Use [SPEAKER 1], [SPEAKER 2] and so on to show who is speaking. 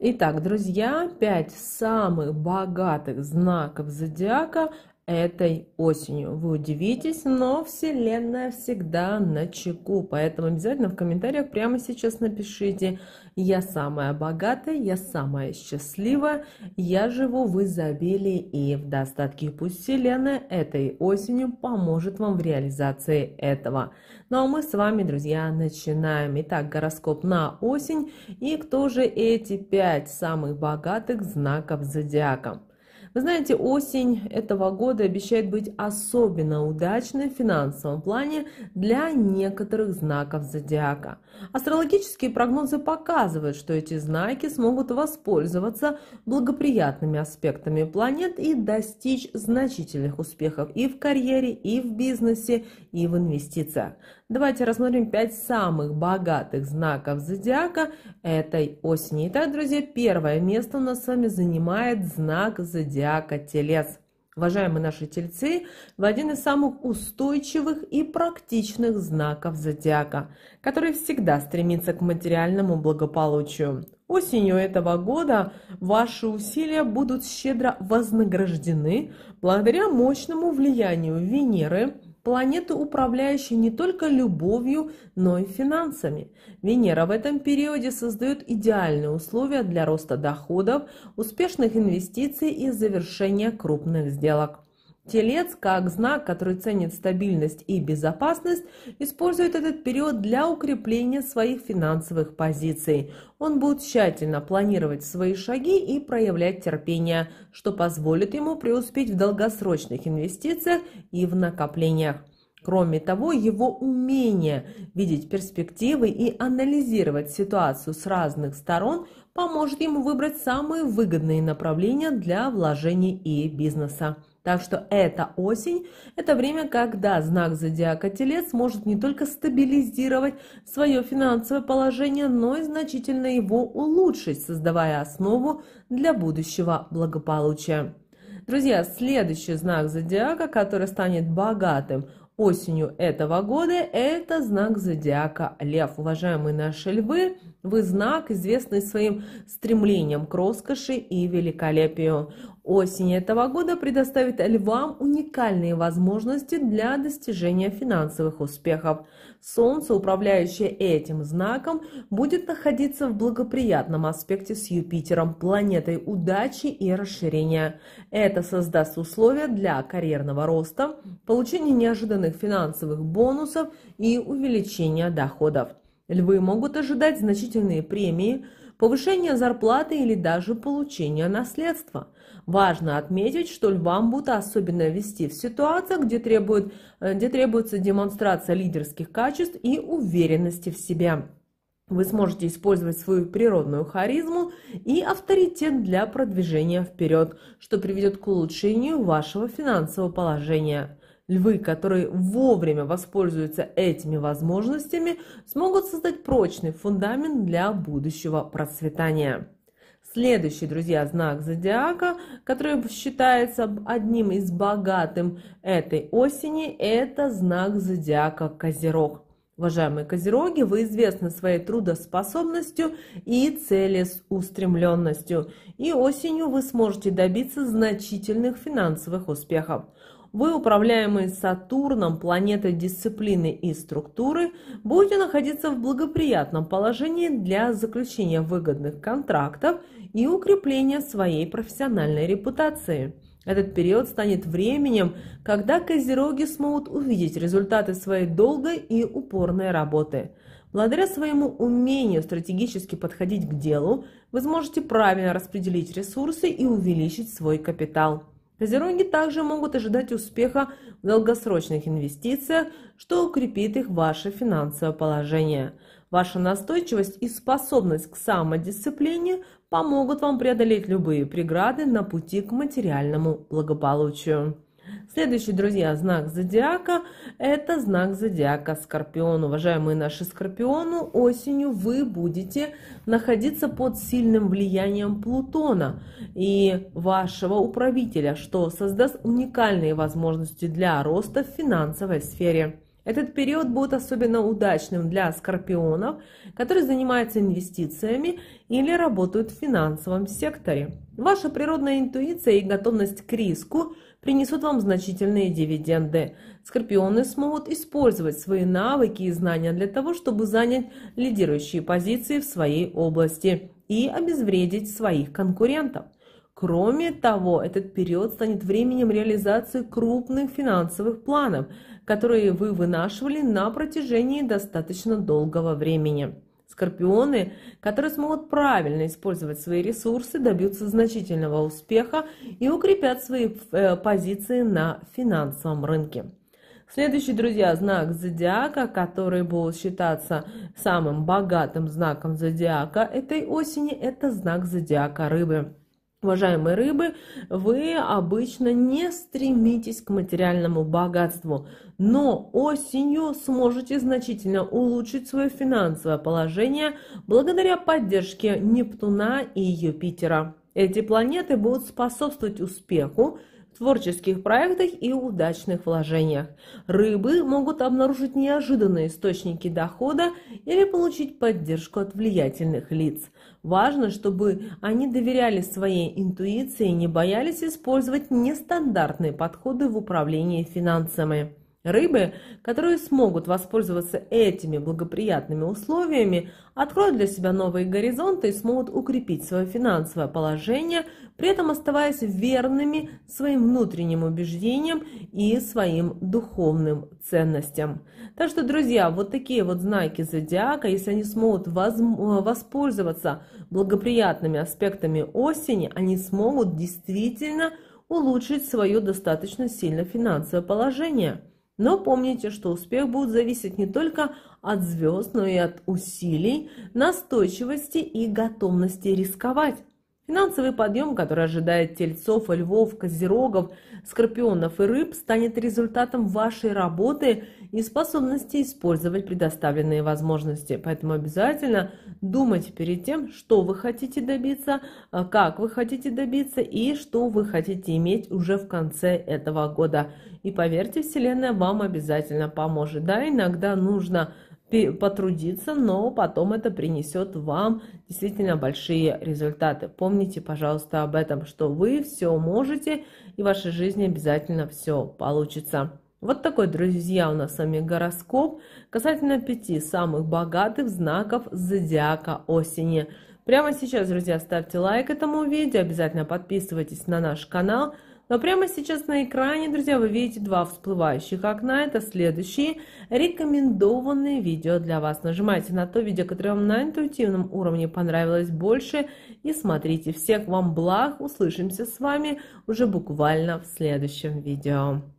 [SPEAKER 1] Итак, друзья, 5 самых богатых знаков зодиака этой осенью. Вы удивитесь, но Вселенная всегда на чеку, поэтому обязательно в комментариях прямо сейчас напишите «Я самая богатая, я самая счастливая, я живу в изобилии и в достатке». пусть Вселенная этой осенью поможет вам в реализации этого. Ну а мы с вами, друзья, начинаем. Итак, гороскоп на осень и кто же эти пять самых богатых знаков зодиака? Вы знаете, осень этого года обещает быть особенно удачной в финансовом плане для некоторых знаков зодиака. Астрологические прогнозы показывают, что эти знаки смогут воспользоваться благоприятными аспектами планет и достичь значительных успехов и в карьере, и в бизнесе, и в инвестициях. Давайте рассмотрим 5 самых богатых знаков зодиака этой осени. Итак, друзья, первое место у нас с вами занимает знак зодиака зодиака Телец. Уважаемые наши тельцы, вы один из самых устойчивых и практичных знаков зодиака, который всегда стремится к материальному благополучию. Осенью этого года ваши усилия будут щедро вознаграждены благодаря мощному влиянию Венеры – планету, управляющей не только любовью, но и финансами. Венера в этом периоде создает идеальные условия для роста доходов, успешных инвестиций и завершения крупных сделок. Телец, как знак, который ценит стабильность и безопасность, использует этот период для укрепления своих финансовых позиций. Он будет тщательно планировать свои шаги и проявлять терпение, что позволит ему преуспеть в долгосрочных инвестициях и в накоплениях. Кроме того, его умение видеть перспективы и анализировать ситуацию с разных сторон поможет ему выбрать самые выгодные направления для вложений и бизнеса. Так что эта осень – это время, когда знак зодиака Телец может не только стабилизировать свое финансовое положение, но и значительно его улучшить, создавая основу для будущего благополучия. Друзья, следующий знак зодиака, который станет богатым осенью этого года, это знак зодиака Лев. Уважаемые наши львы, вы знак, известный своим стремлением к роскоши и великолепию. Осень этого года предоставит львам уникальные возможности для достижения финансовых успехов. Солнце, управляющее этим знаком, будет находиться в благоприятном аспекте с Юпитером, планетой удачи и расширения. Это создаст условия для карьерного роста, получения неожиданных финансовых бонусов и увеличения доходов. Львы могут ожидать значительные премии – повышение зарплаты или даже получение наследства. Важно отметить, что львам будто особенно вести в ситуациях, где, требует, э, где требуется демонстрация лидерских качеств и уверенности в себе. Вы сможете использовать свою природную харизму и авторитет для продвижения вперед, что приведет к улучшению вашего финансового положения. Львы, которые вовремя воспользуются этими возможностями, смогут создать прочный фундамент для будущего процветания. Следующий, друзья, знак зодиака, который считается одним из богатым этой осени, это знак зодиака Козерог. Уважаемые козероги, вы известны своей трудоспособностью и целеустремленностью, и осенью вы сможете добиться значительных финансовых успехов вы, управляемый Сатурном, планетой дисциплины и структуры, будете находиться в благоприятном положении для заключения выгодных контрактов и укрепления своей профессиональной репутации. Этот период станет временем, когда козероги смогут увидеть результаты своей долгой и упорной работы. Благодаря своему умению стратегически подходить к делу, вы сможете правильно распределить ресурсы и увеличить свой капитал. Козероги также могут ожидать успеха в долгосрочных инвестициях, что укрепит их ваше финансовое положение. Ваша настойчивость и способность к самодисциплине помогут вам преодолеть любые преграды на пути к материальному благополучию. Следующий, друзья, знак зодиака – это знак зодиака Скорпион. Уважаемые наши Скорпиону, осенью вы будете находиться под сильным влиянием Плутона и вашего управителя, что создаст уникальные возможности для роста в финансовой сфере. Этот период будет особенно удачным для скорпионов, которые занимаются инвестициями или работают в финансовом секторе. Ваша природная интуиция и готовность к риску – принесут вам значительные дивиденды. Скорпионы смогут использовать свои навыки и знания для того, чтобы занять лидирующие позиции в своей области и обезвредить своих конкурентов. Кроме того, этот период станет временем реализации крупных финансовых планов, которые вы вынашивали на протяжении достаточно долгого времени. Скорпионы, которые смогут правильно использовать свои ресурсы, добьются значительного успеха и укрепят свои э, позиции на финансовом рынке. Следующий, друзья, знак зодиака, который будет считаться самым богатым знаком зодиака этой осени, это знак зодиака рыбы. Уважаемые рыбы, вы обычно не стремитесь к материальному богатству, но осенью сможете значительно улучшить свое финансовое положение благодаря поддержке Нептуна и Юпитера. Эти планеты будут способствовать успеху, творческих проектах и удачных вложениях. Рыбы могут обнаружить неожиданные источники дохода или получить поддержку от влиятельных лиц. Важно, чтобы они доверяли своей интуиции и не боялись использовать нестандартные подходы в управлении финансами. Рыбы, которые смогут воспользоваться этими благоприятными условиями, откроют для себя новые горизонты и смогут укрепить свое финансовое положение, при этом оставаясь верными своим внутренним убеждениям и своим духовным ценностям. Так что, друзья, вот такие вот знаки зодиака, если они смогут э, воспользоваться благоприятными аспектами осени, они смогут действительно улучшить свое достаточно сильно финансовое положение – но помните, что успех будет зависеть не только от звезд, но и от усилий, настойчивости и готовности рисковать. Финансовый подъем, который ожидает тельцов, львов, козерогов, скорпионов и рыб, станет результатом вашей работы и способности использовать предоставленные возможности. Поэтому обязательно думайте перед тем, что вы хотите добиться, а как вы хотите добиться и что вы хотите иметь уже в конце этого года. И поверьте, Вселенная вам обязательно поможет. Да, иногда нужно потрудиться, но потом это принесет вам действительно большие результаты. Помните, пожалуйста, об этом, что вы все можете, и в вашей жизни обязательно все получится. Вот такой, друзья, у нас с вами гороскоп касательно пяти самых богатых знаков зодиака осени. Прямо сейчас, друзья, ставьте лайк этому видео, обязательно подписывайтесь на наш канал – но прямо сейчас на экране, друзья, вы видите два всплывающих окна. Это следующие рекомендованные видео для вас. Нажимайте на то видео, которое вам на интуитивном уровне понравилось больше. И смотрите. Всех вам благ. Услышимся с вами уже буквально в следующем видео.